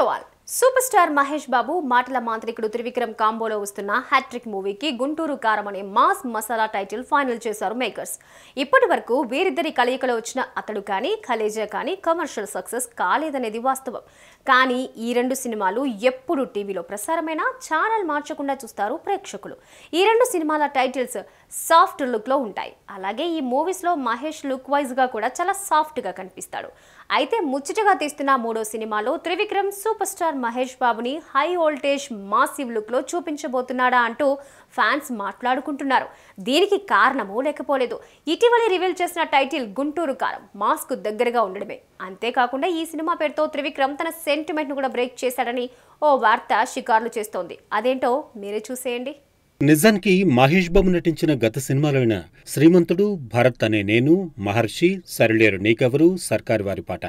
Agrawal. Super star Mahesh Babu మాటల మాంత్రికుడు త్రివిక్రమ్ కాంబోలో వస్తున్న హ్యాట్రిక్ మూవీకి గుంటూరు కారం అనే మాస్ మసాలా టైటిల్ ఫైనల్ చేశారు మేకర్స్ ఇప్పటి వరకు వీరిద్దరి కలయికలో వచ్చిన అతడు కానీ ఖలేజా కానీ కమర్షియల్ సక్సెస్ కాలేదనేది వాస్తవం కానీ ఈ రెండు సినిమాలు ఎప్పుడు టీవీలో ప్రసారమైనా ఛానల్ మార్చకుండా చూస్తారు ప్రేక్షకులు ఈ రెండు సినిమాల టైటిల్స్ సాఫ్ట్ లుక్లో ఉంటాయి అలాగే ఈ మూవీస్లో మహేష్ లుక్ వైజ్గా కూడా చాలా సాఫ్ట్గా కనిపిస్తాడు అయితే ముచ్చటగా తీస్తున్న మూడో సినిమాలో త్రివిక్రమ్ సూపర్ స్టార్ మహేష్ బాబుని హై వోల్టేజ్ మాసివ్ లుక్లో చూపించబోతున్నాడా అంటూ ఫ్యాన్స్ మాట్లాడుకుంటున్నారు దీనికి కారణము లేకపోలేదు ఇటీవల రివీల్ చేసిన టైటిల్ గుంటూరు కారం మాస్క్ దగ్గరగా ఉండడమే అంతేకాకుండా ఈ సినిమా పేరుతో త్రివిక్రమ్ తన సెంటిమెంట్ను కూడా బ్రేక్ చేశాడని ఓ వార్త షికార్లు చేస్తోంది అదేంటో మీరే చూసేయండి నిజానికి మహేష్ బాబు నటించిన గత సినిమాలైన శ్రీమంతుడు భరత్ అనే నేను మహర్షి సరిలేరు నీకెవరు సర్కారు వారి పాట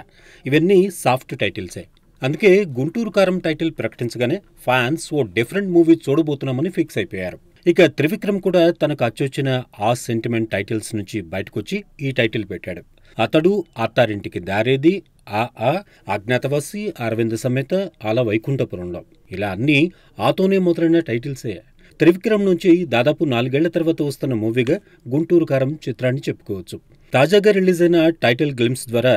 ఇవన్నీ సాఫ్ట్ టైటిల్సే అందుకే గుంటూరు కారం టైటిల్ ప్రకటించగానే ఫ్యాన్స్ ఓ డిఫరెంట్ మూవీ చూడబోతున్నామని ఫిక్స్ అయిపోయారు ఇక త్రివిక్రమ్ కూడా తనకు అచ్చొచ్చిన ఆ సెంటిమెంట్ టైటిల్స్ నుంచి బయటకొచ్చి ఈ టైటిల్ పెట్టాడు అతడు అత్తారింటికి దారేది ఆ ఆ అజ్ఞాతవాసి అరవింద సమేత అలా వైకుంఠపురంలో ఇలా అన్నీ ఆతోనే మొదలైన టైటిల్సే త్రివిక్రమ్ నుంచి దాదాపు నాలుగేళ్ల తర్వాత వస్తున్న మూవీగా గుంటూరు కారం చిత్రాన్ని చెప్పుకోవచ్చు తాజాగా రిలీజ్ అయిన టైటిల్ గ్లిమ్స్ ద్వారా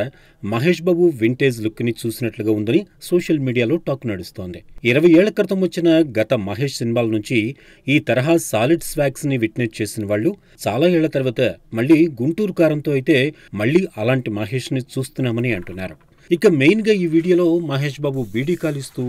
మహేష్ బాబు వింటేజ్ లుక్ని చూసినట్లుగా ఉందని సోషల్ మీడియాలో టాక్ నడుస్తోంది ఇరవై ఏళ్ల క్రితం వచ్చిన గత మహేష్ సినిమాల నుంచి ఈ తరహా సాలిడ్ ని విట్నెస్ చేసిన వాళ్ళు చాలా ఏళ్ల తర్వాత మళ్ళీ గుంటూరు కారంతో అయితే మళ్ళీ అలాంటి మహేష్ని చూస్తున్నామని అంటున్నారు ఇక మెయిన్గా ఈ వీడియోలో మహేష్ బాబు బీడీ కాలిస్తూ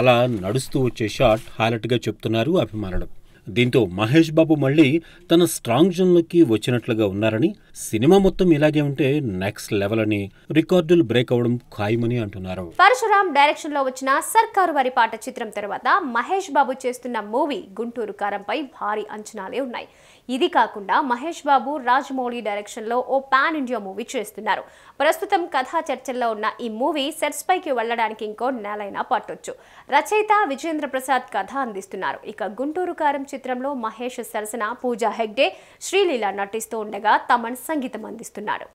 అలా నడుస్తూ వచ్చే షాట్ గా చెప్తున్నారు అభిమానులు దీంతో మహేష్ బాబు మళ్లీ తన స్ట్రాంగ్ జోన్లోకి వచ్చినట్లుగా ఉన్నారని సినిమా మొత్తం ఇలాగే ఉంటే నెక్స్ట్ లెవెల్ అని రికార్డులు బ్రేక్ అవడం ఖాయమని అంటున్నారు పరశురామ్ డైరెక్షన్ లో వచ్చిన సర్కారు వారి పాట చిత్రం తర్వాత మహేష్ బాబు చేస్తున్న మూవీ గుంటూరు కారంపై భారీ అంచనాలే ఉన్నాయి ఇది కాకుండా మహేష్ బాబు రాజమౌళి డైరెక్షన్ లో ఓ పాన్ ఇండియా మూవీ చేస్తున్నారు ప్రస్తుతం కథా చర్చల్లో ఉన్న ఈ మూవీ సెట్స్ పైకి వెళ్లడానికి ఇంకో నెలైనా పట్టొచ్చు రచయిత విజేంద్ర ప్రసాద్ కథ అందిస్తున్నారు ఇక గుంటూరు కారం చిత్రంలో మహేష్ సరసన పూజా హెగ్డే శ్రీలీల నటిస్తూ ఉండగా తమన్ సంగీతం అందిస్తున్నారు